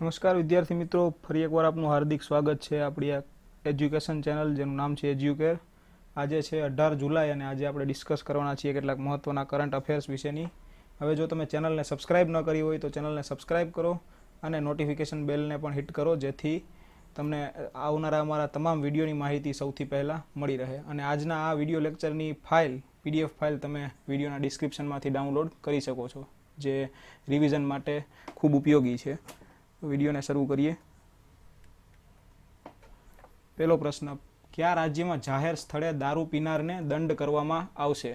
નમસ્કાર વિદ્યાર્થી મિત્રો ફરી એકવાર આપનું હાર્દિક સ્વાગત છે આપણી આ એજ્યુકેશન ચેનલ જેનું નામ છે એજ્યુકેર આજે છે અઢાર જુલાઈ અને આજે આપણે ડિસ્કસ કરવાના છીએ કેટલાક મહત્ત્વના કરંટ અફેર્સ વિશેની હવે જો તમે ચેનલને સબસ્ક્રાઇબ ન કરી હોય તો ચેનલને સબસ્ક્રાઇબ કરો અને નોટિફિકેશન બેલને પણ હિટ કરો જેથી તમને આવનારા અમારા તમામ વિડીયોની માહિતી સૌથી પહેલાં મળી રહે અને આજના આ વિડીયો લેક્ચરની ફાઇલ પીડીએફ ફાઇલ તમે વિડીયોના ડિસ્ક્રિપ્શનમાંથી ડાઉનલોડ કરી શકો છો જે રિવિઝન માટે ખૂબ ઉપયોગી છે વિડીયોને શરૂ કરીએ પહેલો પ્રશ્ન કયા રાજ્યમાં જાહેર સ્થળે દારૂ પીનારને દંડ કરવામાં આવશે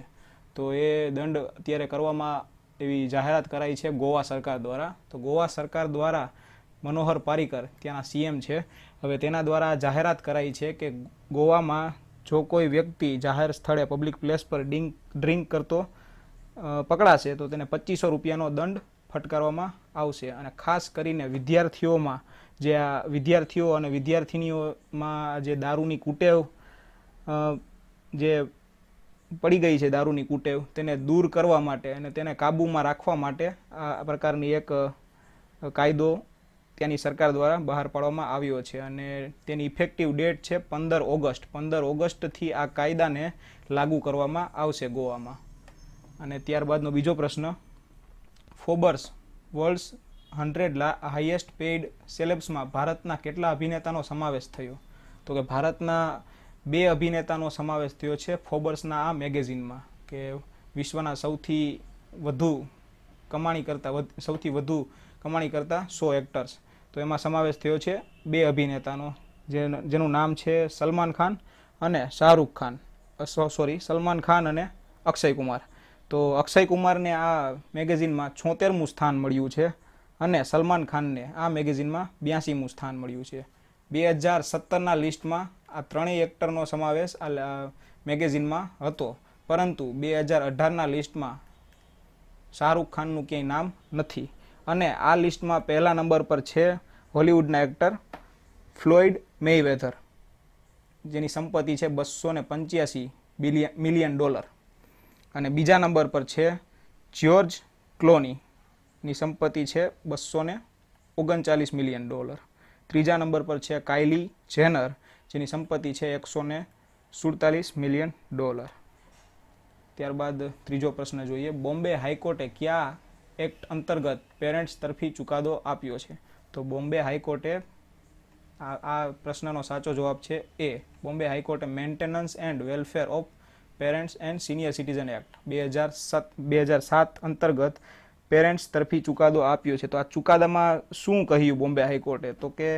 તો એ દંડ અત્યારે કરવામાં એવી જાહેરાત કરાઈ છે ગોવા સરકાર દ્વારા તો ગોવા સરકાર દ્વારા મનોહર પારીકર ત્યાંના સીએમ છે હવે તેના દ્વારા જાહેરાત કરાઈ છે કે ગોવામાં જો કોઈ વ્યક્તિ જાહેર સ્થળે પબ્લિક પ્લેસ પર ડિંક ડ્રિંક કરતો પકડાશે તો તેને પચીસો રૂપિયાનો દંડ ફટકારવામાં આવશે અને ખાસ કરીને વિદ્યાર્થીઓમાં જે આ વિદ્યાર્થીઓ અને વિદ્યાર્થિનીઓમાં જે દારૂની કુટેવ જે પડી ગઈ છે દારૂની કુટેવ તેને દૂર કરવા માટે અને તેને કાબૂમાં રાખવા માટે આ પ્રકારની એક કાયદો ત્યાંની સરકાર દ્વારા બહાર પાડવામાં આવ્યો છે અને તેની ઇફેક્ટિવ ડેટ છે પંદર ઓગસ્ટ પંદર ઓગસ્ટથી આ કાયદાને લાગુ કરવામાં આવશે ગોવામાં અને ત્યારબાદનો બીજો પ્રશ્ન Forbes world's hundred highest paid સેલેબ્સમાં ભારતના કેટલા અભિનેતાનો સમાવેશ થયો તો કે ભારતના બે અભિનેતાનો સમાવેશ થયો છે ફોબર્સના આ મેગેઝિનમાં કે વિશ્વના સૌથી વધુ કમાણી કરતા સૌથી વધુ કમાણી કરતા સો એક્ટર્સ તો એમાં સમાવેશ થયો છે બે અભિનેતાનો જેનું નામ છે સલમાન ખાન અને શાહરૂખ ખાન સોરી સલમાન ખાન અને અક્ષય કુમાર તો અક્ષય કુમારને આ મેગેઝિનમાં છોતેરમું સ્થાન મળ્યું છે અને સલમાન ખાનને આ મેગેઝિનમાં બ્યાસીમું સ્થાન મળ્યું છે બે હજાર સત્તરના લિસ્ટમાં આ ત્રણેય એક્ટરનો સમાવેશ આ મેગેઝિનમાં હતો પરંતુ બે હજાર અઢારના લિસ્ટમાં શાહરૂખ ખાનનું ક્યાંય નામ નથી અને આ લિસ્ટમાં પહેલા નંબર પર છે હોલિવૂડના એક્ટર ફ્લોઇડ મેઇવેધર જેની સંપત્તિ છે બસો ને પંચ્યાસી બિલિયન મિલિયન ડોલર અને બીજા નંબર પર છે જ્યોર્જ ક્લોનીની સંપત્તિ છે બસો ને ઓગણચાલીસ મિલિયન ડોલર ત્રીજા નંબર પર છે કાયલી જેનર જેની સંપત્તિ છે એકસો સુડતાલીસ મિલિયન ડોલર ત્યારબાદ ત્રીજો પ્રશ્ન જોઈએ બોમ્બે હાઈકોર્ટે ક્યાં એક્ટ અંતર્ગત પેરેન્ટ્સ તરફી ચુકાદો આપ્યો છે તો બોમ્બે હાઈકોર્ટે આ પ્રશ્નનો સાચો જવાબ છે એ બોમ્બે હાઈકોર્ટે maintenance and welfare of parents and senior citizen act બે હજાર સાત બે હજાર સાત અંતર્ગત પેરેન્ટ્સ તરફી ચુકાદો આપ્યો છે તો આ ચુકાદામાં શું કહ્યું બોમ્બે હાઈકોર્ટે તો કે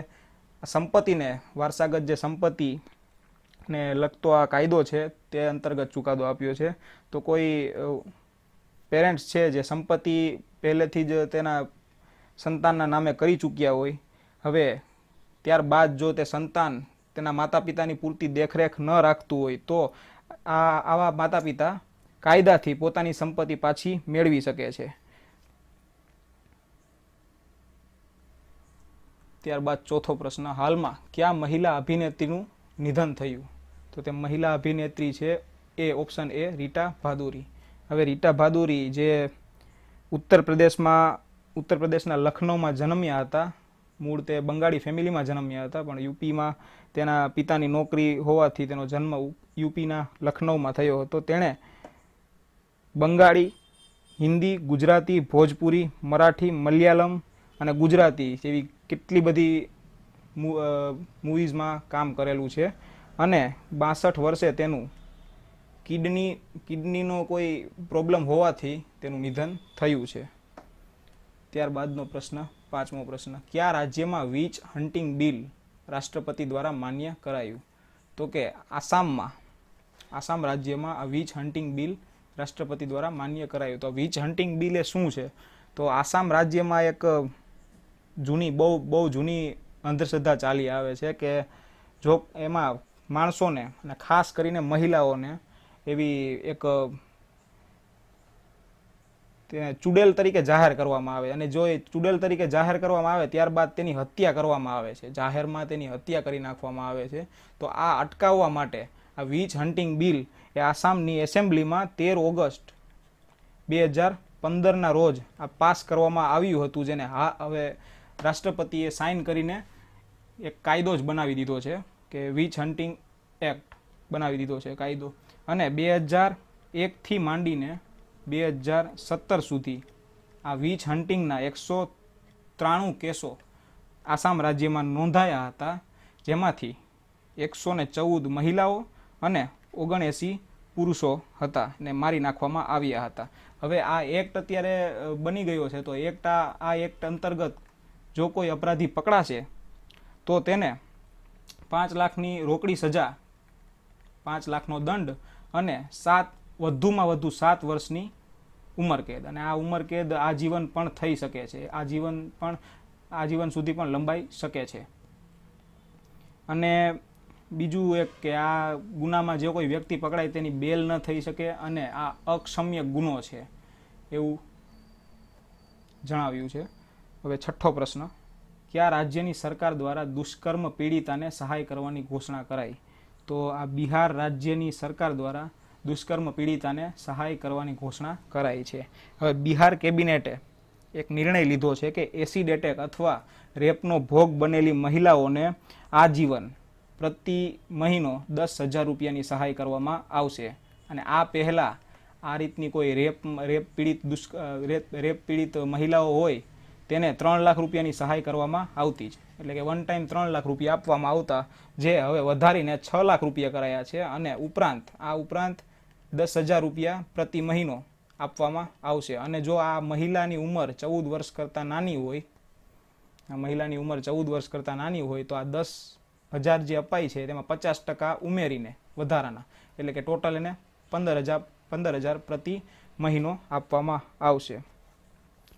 સંપત્તિને વારસાગત જે સંપત્તિ ને લગતો આ કાયદો છે તે અંતર્ગત ચુકાદો આપ્યો છે તો કોઈ પેરેન્ટ્સ છે જે સંપત્તિ પહેલેથી જ તેના સંતાનના નામે કરી ચૂક્યા હોય હવે ત્યારબાદ જો તે સંતાન તેના માતા પિતાની પૂરતી દેખરેખ ન રાખતું હોય તો આ આવા માતા પિતા કાયદાથી પોતાની સંપત્તિ પાછી મેળવી શકે છે ત્યારબાદ ચોથો પ્રશ્ન હાલમાં ક્યાં મહિલા અભિનેત્રીનું નિધન થયું તો તે મહિલા અભિનેત્રી છે એ ઓપ્શન એ રીટા ભાદુરી હવે રીટા ભાદુરી જે ઉત્તર પ્રદેશમાં ઉત્તર પ્રદેશના લખનૌમાં જન્મ્યા હતા મૂળ તે બંગાળી ફેમિલીમાં જન્મ્યા હતા પણ યુપીમાં તેના પિતાની નોકરી હોવાથી તેનો જન્મ યુપીના લખનૌમાં થયો હતો તેણે બંગાળી હિન્દી ગુજરાતી ભોજપુરી મરાઠી મલયાલમ અને ગુજરાતી જેવી કેટલી બધી મૂવીઝમાં કામ કરેલું છે અને બાસઠ વર્ષે તેનું કિડની કિડનીનો કોઈ પ્રોબ્લેમ હોવાથી તેનું નિધન થયું છે ત્યારબાદનો પ્રશ્ન પાંચમો પ્રશ્ન કયા રાજ્યમાં વીચ હન્ટિંગ બિલ રાષ્ટ્રપતિ દ્વારા માન્ય કરાયું તો કે આસામમાં આસામ રાજ્યમાં આ વીજ હન્ટિંગ બિલ રાષ્ટ્રપતિ દ્વારા માન્ય કરાયું તો વીજ હન્ટિંગ બિલ એ શું છે તો આસામ રાજ્યમાં એક જૂની બહુ બહુ જૂની અંધશ્રદ્ધા ચાલી આવે છે કે જો એમાં માણસોને અને ખાસ કરીને મહિલાઓને એવી એક ચુડેલ તરીકે જાહેર કરવામાં આવે અને જો એ ચુડેલ તરીકે જાહેર કરવામાં આવે ત્યારબાદ તેની હત્યા કરવામાં આવે છે જાહેરમાં તેની હત્યા કરી નાખવામાં આવે છે તો આ અટકાવવા માટે આ વીચ હન્ટિંગ બિલ એ આસામની એસેમ્બલીમાં તેર ઓગસ્ટ બે હજાર પંદરના રોજ આ પાસ કરવામાં આવ્યું હતું જેને હા હવે રાષ્ટ્રપતિએ સાઇન કરીને એક કાયદો જ બનાવી દીધો છે કે વીચ હન્ટિંગ એક્ટ બનાવી દીધો છે કાયદો અને બે હજાર એકથી માંડીને બે હજાર સત્તર સુધી આ વીચ હન્ટિંગના એકસો ત્રાણું કેસો આસામ રાજ્યમાં નોંધાયા હતા જેમાંથી એકસો ને ચૌદ મહિલાઓ અને ઓગણએંસી પુરુષો હતા ને મારી નાખવામાં આવ્યા હતા હવે આ એક્ટ અત્યારે બની ગયો છે તો એક્ટ આ એક્ટ અંતર્ગત જો કોઈ અપરાધી પકડાશે તો તેને પાંચ લાખની રોકડી સજા પાંચ લાખનો દંડ અને સાત વધુમાં વધુ સાત વર્ષની ઉંમરકેદ અને આ ઉંમરકેદ આજીવન પણ થઈ શકે છે આજીવન પણ આજીવન સુધી પણ લંબાઈ શકે છે અને બીજું એક કે આ ગુનામાં જે કોઈ વ્યક્તિ પકડાય તેની બેલ ન થઈ શકે અને આ અક્ષમ્ય ગુનો છે એવું જણાવ્યું છે હવે છઠ્ઠો પ્રશ્ન કયા રાજ્યની સરકાર દ્વારા દુષ્કર્મ પીડિતાને સહાય કરવાની ઘોષણા કરાઈ તો આ બિહાર રાજ્યની સરકાર દ્વારા દુષ્કર્મ પીડિતાને સહાય કરવાની ઘોષણા કરાઈ છે હવે બિહાર કેબિનેટે એક નિર્ણય લીધો છે કે એસિડ એટેક અથવા રેપનો ભોગ બનેલી મહિલાઓને આજીવન પ્રતિ મહિનો દસ હજાર રૂપિયાની સહાય કરવામાં આવશે અને આ પહેલાં આ રીતની કોઈ રેપ રેપ પીડિત દુષ્ક રેપ રેપ પીડિત મહિલાઓ હોય તેને ત્રણ લાખ રૂપિયાની સહાય કરવામાં આવતી જ એટલે કે વન ટાઈમ ત્રણ લાખ રૂપિયા આપવામાં આવતા જે હવે વધારીને છ લાખ રૂપિયા કરાયા છે અને ઉપરાંત આ ઉપરાંત દસ હજાર રૂપિયા પ્રતિ મહિનો આપવામાં આવશે અને જો આ મહિલાની ઉંમર ચૌદ વર્ષ કરતાં નાની હોય આ મહિલાની ઉંમર ચૌદ વર્ષ કરતાં નાની હોય તો આ દસ હજાર જે અપાય છે તેમાં પચાસ ટકા ઉમેરીને વધારાના એટલે કે ટોટલ એને પંદર હજાર પંદર હજાર પ્રતિ મહિનો આપવામાં આવશે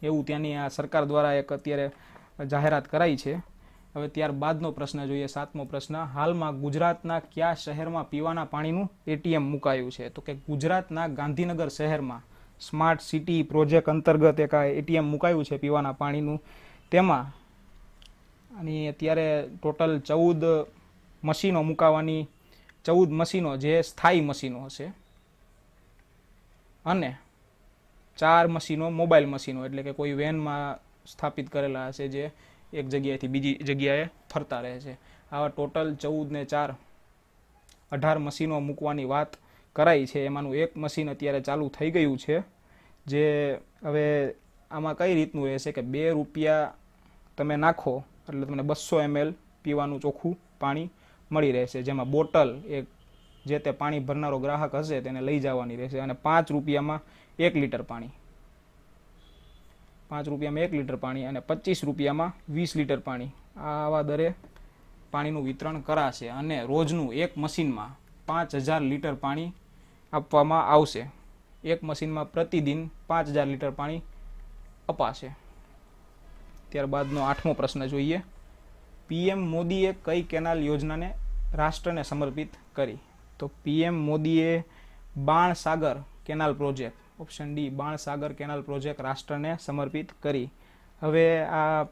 એવું ત્યાંની આ સરકાર દ્વારા એક અત્યારે જાહેરાત કરાઈ છે હવે ત્યારબાદનો પ્રશ્ન જોઈએ સાતમો પ્રશ્ન હાલમાં ગુજરાતના કયા શહેરમાં પીવાના પાણીનું એટીએમ મુકાયું છે તો કે ગુજરાતના ગાંધીનગર શહેરમાં સ્માર્ટ સિટી પ્રોજેક્ટ અંતર્ગત એક એટીએમ મુકાયું છે પીવાના પાણીનું તેમાં અને અત્યારે ટોટલ ચૌદ મશીનો મુકાવાની ચૌદ મશીનો જે સ્થાયી મશીનો હશે અને ચાર મશીનો મોબાઈલ મશીનો એટલે કે કોઈ વેનમાં સ્થાપિત કરેલા હશે જે એક જગ્યાએથી બીજી જગ્યાએ ફરતા રહે છે આવા ટોટલ ચૌદ ને ચાર અઢાર મશીનો મૂકવાની વાત કરાઈ છે એમાંનું એક મશીન અત્યારે ચાલુ થઈ ગયું છે જે હવે આમાં કઈ રીતનું રહેશે કે બે રૂપિયા તમે નાખો એટલે તમને બસો એમએલ પીવાનું ચોખ્ખું પાણી મળી રહેશે જેમાં બોટલ એક જે તે પાણી ભરનારો ગ્રાહક હશે તેને લઈ જવાની રહેશે અને પાંચ રૂપિયામાં એક લીટર પાણી પાંચ રૂપિયામાં એક લીટર પાણી અને પચીસ રૂપિયામાં વીસ લીટર પાણી આવા દરે પાણીનું વિતરણ કરાશે અને રોજનું એક મશીનમાં પાંચ હજાર લીટર પાણી આપવામાં આવશે એક મશીનમાં પ્રતિદિન પાંચ હજાર લીટર પાણી અપાશે ત્યારબાદનો આઠમો પ્રશ્ન જોઈએ પીએમ મોદીએ કઈ કેનાલ યોજનાને રાષ્ટ્રને સમર્પિત કરી તો પીએમ મોદીએ Bansagar canal project option D Bansagar canal project રાષ્ટ્રને સમર્પિત કરી હવે આ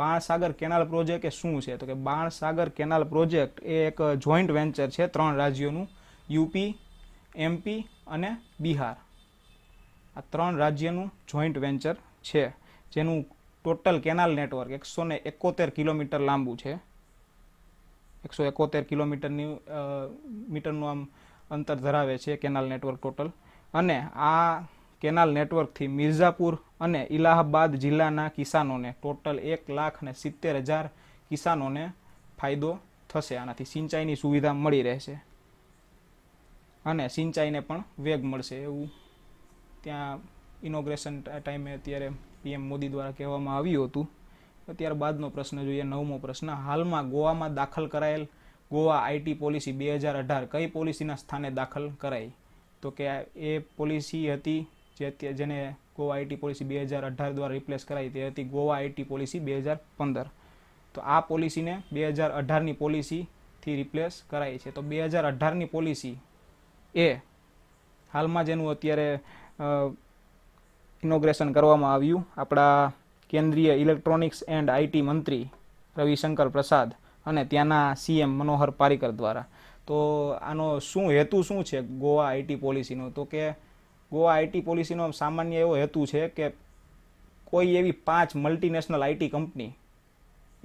બાણસાગર કેનાલ પ્રોજેક્ટ એ શું છે તો કે બાણસાગર કેનાલ પ્રોજેક્ટ એ એક જોઈન્ટ વેન્ચર છે ત્રણ રાજ્યોનું યુપી એમપી અને બિહાર આ ત્રણ રાજ્યનું જોઈન્ટ વેન્ચર છે જેનું ટોટલ કેનાલ નેટવર્ક એકસો ને એકોતેર કિલોમીટર લાંબુ છે એકસો એકોતેર કિલોમીટરની મીટરનું આમ અંતર ધરાવે છે કેનાલ નેટવર્ક ટોટલ અને આ કેનાલ નેટવર્કથી મિર્ઝાપુર અને ઇલાહાબાદ જિલ્લાના કિસાનોને ટોટલ એક લાખ અને સિત્તેર હજાર કિસાનોને ફાયદો થશે આનાથી સિંચાઈની સુવિધા મળી રહેશે અને સિંચાઈને પણ વેગ મળશે એવું ત્યાં ઇનોગ્રેશન ટાઈમે અત્યારે પીએમ મોદી દ્વારા કહેવામાં આવ્યું હતું બાદનો પ્રશ્ન જોઈએ નવમો પ્રશ્ન હાલમાં ગોવામાં દાખલ કરાયેલ ગોવા આઈટી પોલિસી બે હજાર અઢાર કઈ પોલિસીના સ્થાને દાખલ કરાઈ તો કે એ પોલિસી હતી જે જેને ગોવા આઈટી પોલિસી બે હજાર અઢાર દ્વારા રિપ્લેસ કરાઈ તે હતી ગોવા આઈટી પોલિસી બે હજાર પંદર તો આ પોલિસીને બે હજાર અઢારની પોલિસીથી રિપ્લેસ કરાઈ છે તો બે હજાર અઢારની પોલિસી એ હાલમાં જેનું અત્યારે ઇનોગ્રેશન કરવામાં આવ્યું આપણા કેન્દ્રીય ઇલેક્ટ્રોનિક્સ એન્ડ આઈટી મંત્રી રવિશંકર પ્રસાદ અને ત્યાંના સીએમ મનોહર પારિકર દ્વારા તો આનો શું હેતુ શું છે ગોવા આઈટી પોલિસીનો તો કે ગોવા આઈટી પોલિસીનો સામાન્ય એવો હેતુ છે કે કોઈ એવી પાંચ મલ્ટીનેશનલ આઈટી કંપની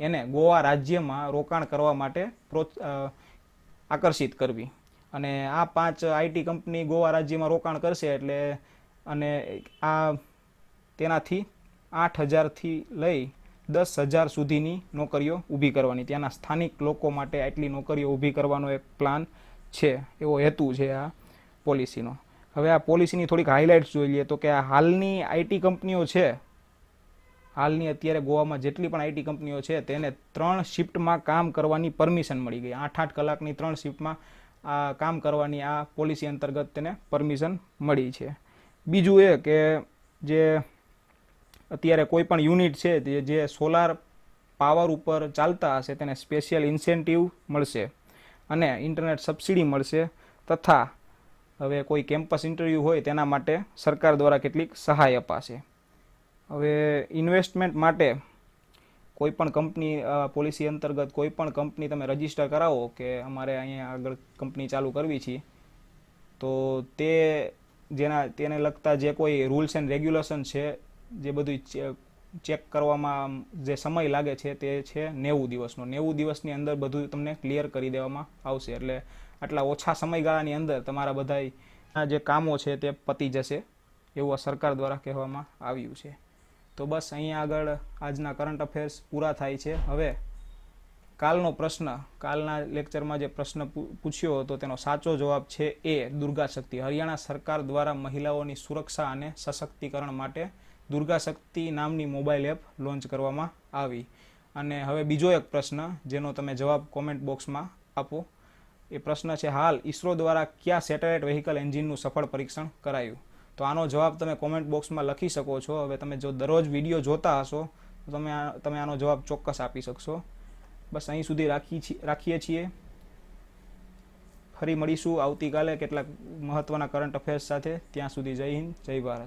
એને ગોવા રાજ્યમાં રોકાણ કરવા માટે આકર્ષિત કરવી અને આ પાંચ આઈટી કંપની ગોવા રાજ્યમાં રોકાણ કરશે એટલે અને આ તેનાથી આઠ હજારથી લઈ દસ હજાર સુધીની નોકરીઓ ઊભી કરવાની ત્યાંના સ્થાનિક લોકો માટે આટલી નોકરીઓ ઊભી કરવાનો એક પ્લાન છે એવો હેતુ છે આ પોલિસીનો હવે આ પોલિસીની થોડીક હાઇલાઇટ્સ જોઈ લઈએ તો કે આ હાલની આઈટી કંપનીઓ છે હાલની અત્યારે ગોવામાં જેટલી પણ આઈટી કંપનીઓ છે તેને ત્રણ શિફ્ટમાં કામ કરવાની પરમિશન મળી ગઈ આઠ આઠ કલાકની ત્રણ શિફ્ટમાં આ કામ કરવાની આ પોલિસી અંતર્ગત તેને પરમિશન મળી છે બીજું એ કે જે અત્યારે કોઈ પણ યુનિટ છે જે સોલાર પાવર ઉપર ચાલતા હશે તેને સ્પેશિયલ ઇન્સેન્ટિવ મળશે અને ઇન્ટરનેટ સબસિડી મળશે તથા હવે કોઈ કેમ્પસ ઇન્ટરવ્યૂ હોય તેના માટે સરકાર દ્વારા કેટલીક સહાય અપાશે હવે ઇન્વેસ્ટમેન્ટ માટે કોઈપણ કંપની પોલિસી અંતર્ગત કોઈપણ કંપની તમે રજીસ્ટર કરાવો કે અમારે અહીંયા આગળ કંપની ચાલુ કરવી છે તો તે જેના તેને લગતા જે કોઈ રૂલ્સ એન્ડ રેગ્યુલેશન છે જે બધું ચેક કરવામાં જે સમય લાગે છે તે છે નેવું દિવસનો નેવું દિવસની અંદર બધું તમને ક્લિયર કરી દેવામાં આવશે એટલે આટલા ઓછા સમયગાળાની અંદર તમારા બધા જે કામો છે તે પતી જશે એવું સરકાર દ્વારા કહેવામાં આવ્યું છે તો બસ અહીંયા આગળ આજના કરંટ અફેર્સ પૂરા થાય છે હવે કાલનો પ્રશ્ન કાલના લેક્ચરમાં જે પ્રશ્ન પૂછ્યો હતો તેનો સાચો જવાબ છે એ દુર્ગા શક્તિ હરિયાણા સરકાર દ્વારા મહિલાઓની સુરક્ષા અને સશક્તિકરણ માટે દુર્ગા શક્તિ નામની મોબાઈલ એપ લોન્ચ કરવામાં આવી અને હવે બીજો એક પ્રશ્ન જેનો તમે જવાબ કોમેન્ટ બોક્સમાં આપો એ પ્રશ્ન છે હાલ ઇસરો દ્વારા કયા સેટેલાઇટ વ્હીકલ એન્જિનનું સફળ પરીક્ષણ કરાયું તો આનો જવાબ તમે કોમેન્ટ બોક્સમાં લખી શકો છો હવે તમે જો દરરોજ વિડીયો જોતા હશો તો તમે તમે આનો જવાબ ચોક્કસ આપી શકશો બસ અહીં સુધી રાખી રાખીએ છીએ ફરી મળીશું આવતીકાલે કેટલાક મહત્ત્વના કરંટ અફેર્સ સાથે ત્યાં સુધી જય હિન્દ જય ભારત